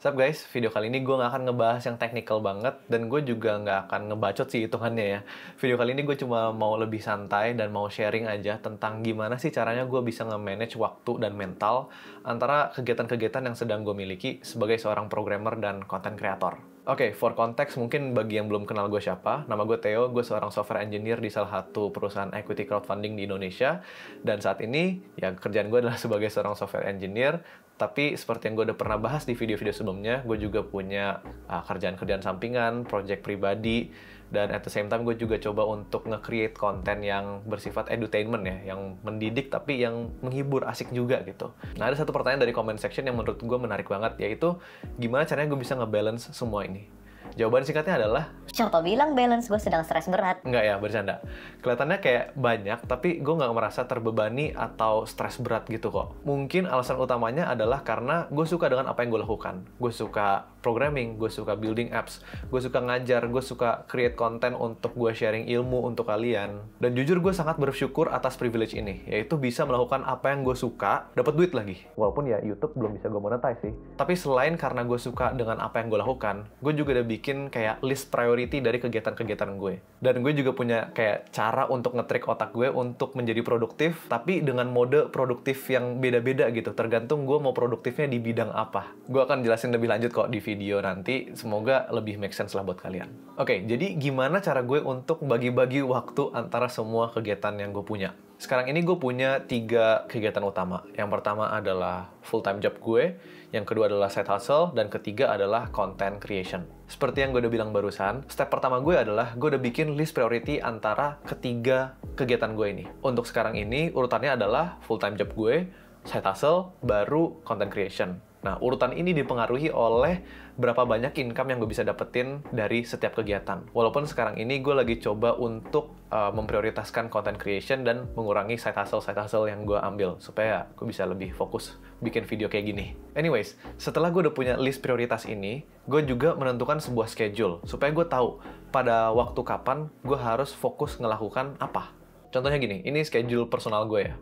Sup guys, video kali ini gue gak akan ngebahas yang technical banget dan gue juga gak akan ngebacot sih hitungannya ya. Video kali ini gue cuma mau lebih santai dan mau sharing aja tentang gimana sih caranya gue bisa nge-manage waktu dan mental antara kegiatan-kegiatan yang sedang gue miliki sebagai seorang programmer dan content creator. Oke, okay, for context mungkin bagi yang belum kenal gue siapa, nama gue Theo, gue seorang software engineer di salah satu perusahaan equity crowdfunding di Indonesia, dan saat ini ya kerjaan gue adalah sebagai seorang software engineer, tapi seperti yang gue udah pernah bahas di video-video sebelumnya, gue juga punya ah, kerjaan-kerjaan uh, sampingan, project pribadi, dan at the same time gue juga coba untuk nge-create konten yang bersifat edutainment ya yang mendidik tapi yang menghibur asik juga gitu nah ada satu pertanyaan dari comment section yang menurut gue menarik banget yaitu gimana caranya gue bisa ngebalance semua ini Jawaban singkatnya adalah Siapa bilang balance gue sedang stres berat? Enggak ya, bercanda. Kelihatannya kayak banyak, tapi gue nggak merasa terbebani atau stres berat gitu kok. Mungkin alasan utamanya adalah karena gue suka dengan apa yang gue lakukan. Gue suka programming, gue suka building apps, gue suka ngajar, gue suka create konten untuk gue sharing ilmu untuk kalian. Dan jujur gue sangat bersyukur atas privilege ini, yaitu bisa melakukan apa yang gue suka, dapat duit lagi. Walaupun ya YouTube belum bisa gue monetize sih. Tapi selain karena gue suka dengan apa yang gue lakukan, gue juga udah bikin kayak list priority dari kegiatan-kegiatan gue. Dan gue juga punya kayak cara untuk ngetrik otak gue untuk menjadi produktif, tapi dengan mode produktif yang beda-beda gitu, tergantung gue mau produktifnya di bidang apa. Gue akan jelasin lebih lanjut kok di video nanti, semoga lebih make sense lah buat kalian. Oke, okay, jadi gimana cara gue untuk bagi-bagi waktu antara semua kegiatan yang gue punya? sekarang ini gue punya tiga kegiatan utama. Yang pertama adalah full time job gue, yang kedua adalah side hustle, dan ketiga adalah content creation. Seperti yang gue udah bilang barusan, step pertama gue adalah gue udah bikin list priority antara ketiga kegiatan gue ini. Untuk sekarang ini, urutannya adalah full time job gue, side hustle, baru content creation. Nah, urutan ini dipengaruhi oleh berapa banyak income yang gue bisa dapetin dari setiap kegiatan. Walaupun sekarang ini gue lagi coba untuk uh, memprioritaskan content creation dan mengurangi side hustle-side hustle yang gue ambil supaya gue bisa lebih fokus bikin video kayak gini. Anyways, setelah gue udah punya list prioritas ini, gue juga menentukan sebuah schedule supaya gue tahu pada waktu kapan gue harus fokus ngelakukan apa. Contohnya gini, ini schedule personal gue ya.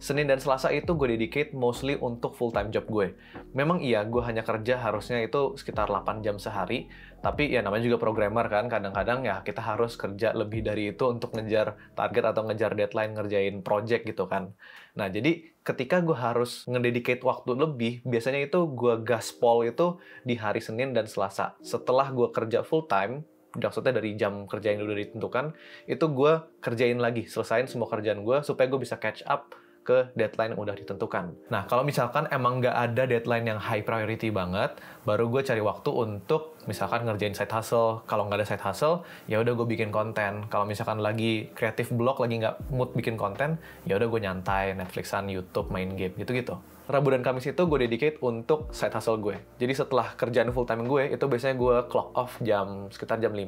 Senin dan Selasa itu gue dedicate mostly untuk full time job gue. Memang iya, gue hanya kerja harusnya itu sekitar 8 jam sehari, tapi ya namanya juga programmer kan, kadang-kadang ya kita harus kerja lebih dari itu untuk ngejar target atau ngejar deadline, ngerjain project gitu kan. Nah, jadi ketika gue harus ngededicate waktu lebih, biasanya itu gue gaspol itu di hari Senin dan Selasa. Setelah gue kerja full time, maksudnya dari jam kerja yang udah ditentukan, itu gue kerjain lagi, selesain semua kerjaan gue supaya gue bisa catch up ke deadline yang udah ditentukan. Nah, kalau misalkan emang nggak ada deadline yang high priority banget, baru gue cari waktu untuk misalkan ngerjain side hustle. Kalau nggak ada side hustle, ya udah gue bikin konten. Kalau misalkan lagi kreatif blog lagi nggak mood bikin konten, ya udah gue nyantai, Netflixan, YouTube, main game, gitu-gitu. Rabu dan Kamis itu gue dedicate untuk side hustle gue. Jadi setelah kerjaan full time gue, itu biasanya gue clock off jam sekitar jam 5,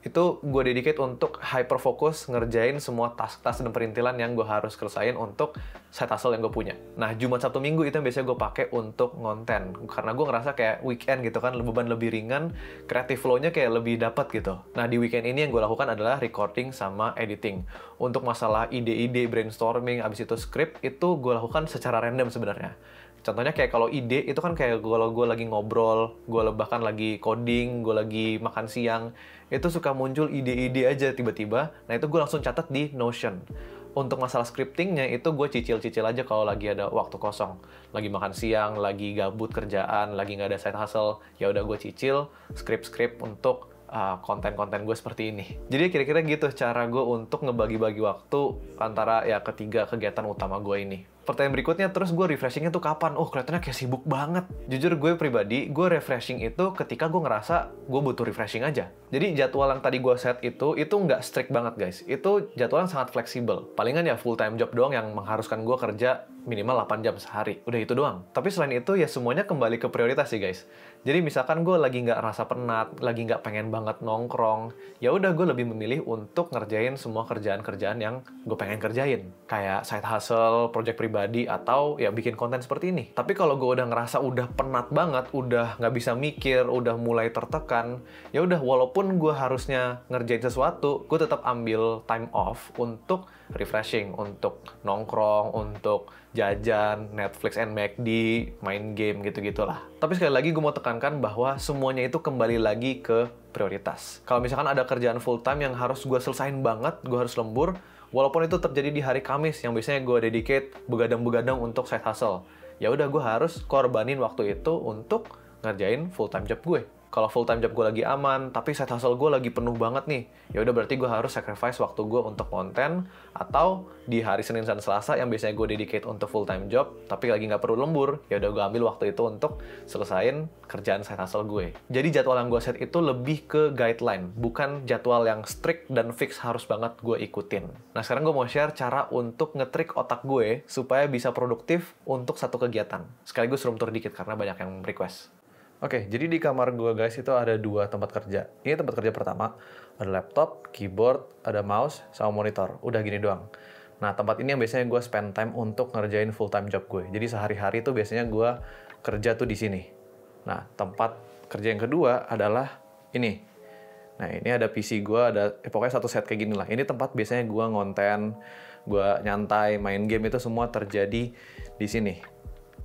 itu gue dedicate untuk hyper fokus ngerjain semua task-task dan perintilan yang gue harus kerjain untuk side hustle yang gue punya. Nah, Jumat Sabtu Minggu itu yang biasanya gue pakai untuk ngonten. Karena gue ngerasa kayak weekend gitu kan, beban lebih ringan, kreatif flow-nya kayak lebih dapat gitu. Nah, di weekend ini yang gue lakukan adalah recording sama editing. Untuk masalah ide-ide, brainstorming, abis itu script, itu gue lakukan secara random sebenarnya. Contohnya kayak kalau ide itu kan kayak kalau gue lagi ngobrol, gue bahkan lagi coding, gue lagi makan siang, itu suka muncul ide-ide aja tiba-tiba. Nah itu gue langsung catat di Notion. Untuk masalah scriptingnya itu gue cicil-cicil aja kalau lagi ada waktu kosong, lagi makan siang, lagi gabut kerjaan, lagi nggak ada side hustle, ya udah gue cicil script-script untuk ah, konten-konten uh, gue seperti ini. Jadi kira-kira gitu cara gue untuk ngebagi-bagi waktu antara ya ketiga kegiatan utama gue ini pertanyaan berikutnya terus gue refreshingnya tuh kapan? Oh kelihatannya kayak sibuk banget. Jujur gue pribadi, gue refreshing itu ketika gue ngerasa gue butuh refreshing aja. Jadi jadwal yang tadi gue set itu, itu nggak strict banget guys. Itu jadwal yang sangat fleksibel. Palingan ya full time job doang yang mengharuskan gue kerja minimal 8 jam sehari. Udah itu doang. Tapi selain itu ya semuanya kembali ke prioritas sih guys. Jadi misalkan gue lagi nggak rasa penat, lagi nggak pengen banget nongkrong, ya udah gue lebih memilih untuk ngerjain semua kerjaan-kerjaan yang gue pengen kerjain. Kayak side hustle, project pribadi, atau ya bikin konten seperti ini. Tapi kalau gue udah ngerasa udah penat banget, udah nggak bisa mikir, udah mulai tertekan, ya udah walaupun gue harusnya ngerjain sesuatu, gue tetap ambil time off untuk refreshing untuk nongkrong, untuk jajan, Netflix and MacD, main game gitu-gitulah. Tapi sekali lagi gue mau tekankan bahwa semuanya itu kembali lagi ke prioritas. Kalau misalkan ada kerjaan full time yang harus gue selesain banget, gue harus lembur, walaupun itu terjadi di hari Kamis yang biasanya gue dedicate begadang-begadang untuk side hustle. Ya udah gue harus korbanin waktu itu untuk ngerjain full time job gue kalau full time job gue lagi aman, tapi side hustle gue lagi penuh banget nih. Ya udah berarti gue harus sacrifice waktu gue untuk konten atau di hari Senin dan Selasa yang biasanya gue dedicate untuk full time job, tapi lagi nggak perlu lembur, ya udah gue ambil waktu itu untuk selesain kerjaan side hustle gue. Jadi jadwal yang gue set itu lebih ke guideline, bukan jadwal yang strict dan fix harus banget gue ikutin. Nah sekarang gue mau share cara untuk ngetrik otak gue supaya bisa produktif untuk satu kegiatan. Sekaligus room tour dikit karena banyak yang request. Oke, okay, jadi di kamar gue guys itu ada dua tempat kerja. Ini tempat kerja pertama, ada laptop, keyboard, ada mouse, sama monitor. Udah gini doang. Nah, tempat ini yang biasanya gue spend time untuk ngerjain full time job gue. Jadi sehari-hari itu biasanya gue kerja tuh di sini. Nah, tempat kerja yang kedua adalah ini. Nah, ini ada PC gue, ada eh, pokoknya satu set kayak gini lah. Ini tempat biasanya gue ngonten, gue nyantai, main game itu semua terjadi di sini.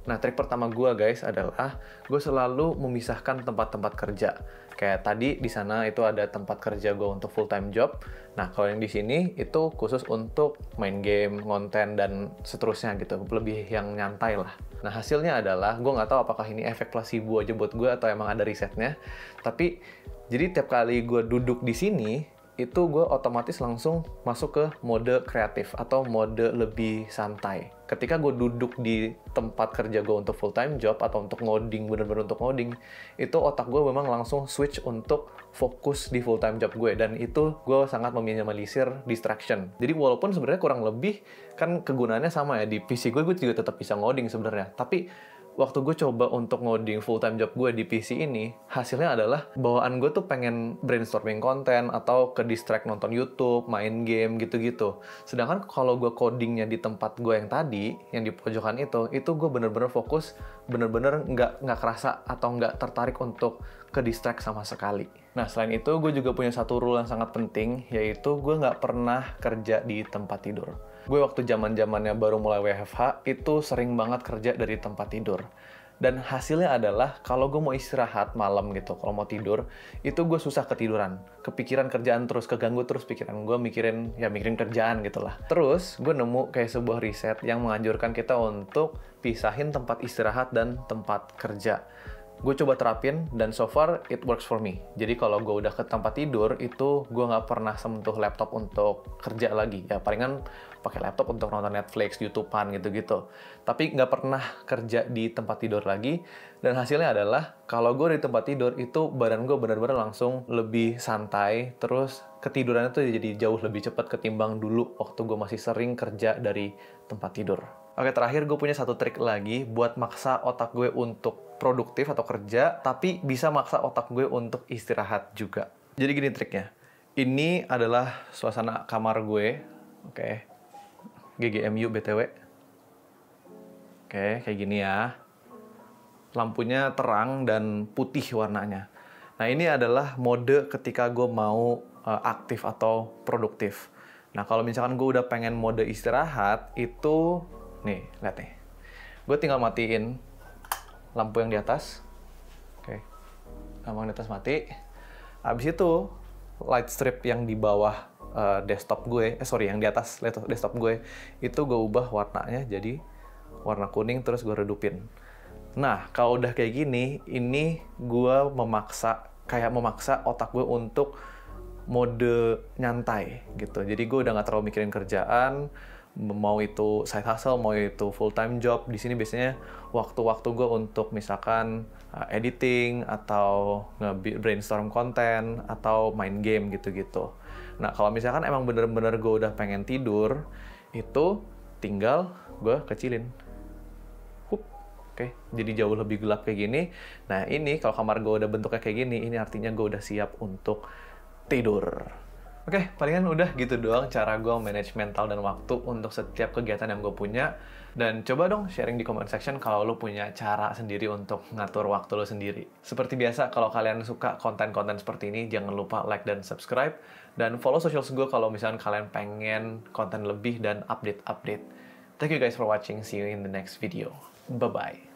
Nah, trik pertama gue guys adalah gue selalu memisahkan tempat-tempat kerja. Kayak tadi di sana itu ada tempat kerja gue untuk full time job. Nah, kalau yang di sini itu khusus untuk main game, konten dan seterusnya gitu. Lebih yang nyantai lah. Nah, hasilnya adalah gue nggak tahu apakah ini efek placebo aja buat gue atau emang ada risetnya. Tapi jadi tiap kali gue duduk di sini, itu gue otomatis langsung masuk ke mode kreatif atau mode lebih santai. Ketika gue duduk di tempat kerja gue untuk full time job atau untuk ngoding, bener-bener untuk ngoding, itu otak gue memang langsung switch untuk fokus di full time job gue dan itu gue sangat meminimalisir distraction. Jadi walaupun sebenarnya kurang lebih kan kegunaannya sama ya di PC gue gue juga tetap bisa ngoding sebenarnya, tapi waktu gue coba untuk ngoding full time job gue di PC ini, hasilnya adalah bawaan gue tuh pengen brainstorming konten atau ke distract nonton YouTube, main game gitu-gitu. Sedangkan kalau gue codingnya di tempat gue yang tadi, yang di pojokan itu, itu gue bener-bener fokus, bener-bener nggak nggak kerasa atau nggak tertarik untuk ke distract sama sekali. Nah, selain itu, gue juga punya satu rule yang sangat penting, yaitu gue nggak pernah kerja di tempat tidur Gue waktu zaman zamannya baru mulai WFH itu sering banget kerja dari tempat tidur. Dan hasilnya adalah kalau gue mau istirahat malam gitu, kalau mau tidur, itu gue susah ketiduran. Kepikiran kerjaan terus, keganggu terus pikiran gue mikirin, ya mikirin kerjaan gitu lah. Terus gue nemu kayak sebuah riset yang menganjurkan kita untuk pisahin tempat istirahat dan tempat kerja gue coba terapin dan so far it works for me. Jadi kalau gue udah ke tempat tidur itu gue nggak pernah sentuh laptop untuk kerja lagi. Ya palingan pakai laptop untuk nonton Netflix, YouTubean gitu-gitu. Tapi nggak pernah kerja di tempat tidur lagi. Dan hasilnya adalah kalau gue di tempat tidur itu badan gue benar-benar langsung lebih santai. Terus ketidurannya tuh jadi jauh lebih cepat ketimbang dulu waktu gue masih sering kerja dari tempat tidur. Oke, terakhir gue punya satu trik lagi buat maksa otak gue untuk produktif atau kerja, tapi bisa maksa otak gue untuk istirahat juga. Jadi gini triknya. Ini adalah suasana kamar gue. Oke. Okay. GGMU BTW. Oke, okay, kayak gini ya. Lampunya terang dan putih warnanya. Nah, ini adalah mode ketika gue mau uh, aktif atau produktif. Nah, kalau misalkan gue udah pengen mode istirahat, itu... Nih, lihat nih. Gue tinggal matiin lampu yang di atas. Oke. Okay. Lampu yang di atas mati. Habis itu light strip yang di bawah uh, desktop gue, eh sorry yang di atas desktop gue itu gue ubah warnanya jadi warna kuning terus gue redupin. Nah, kalau udah kayak gini, ini gue memaksa kayak memaksa otak gue untuk mode nyantai gitu. Jadi gue udah gak terlalu mikirin kerjaan, mau itu side hustle, mau itu full time job, di sini biasanya waktu-waktu gue untuk misalkan uh, editing atau nge brainstorm konten atau main game gitu-gitu. Nah kalau misalkan emang bener-bener gue udah pengen tidur, itu tinggal gue kecilin. oke, okay. jadi jauh lebih gelap kayak gini. Nah ini kalau kamar gue udah bentuknya kayak gini, ini artinya gue udah siap untuk tidur. Oke, okay, palingan udah gitu doang cara gue manage mental dan waktu untuk setiap kegiatan yang gue punya. Dan coba dong sharing di comment section kalau lo punya cara sendiri untuk ngatur waktu lo sendiri. Seperti biasa, kalau kalian suka konten-konten seperti ini, jangan lupa like dan subscribe. Dan follow social gue kalau misalnya kalian pengen konten lebih dan update-update. Thank you guys for watching. See you in the next video. Bye-bye.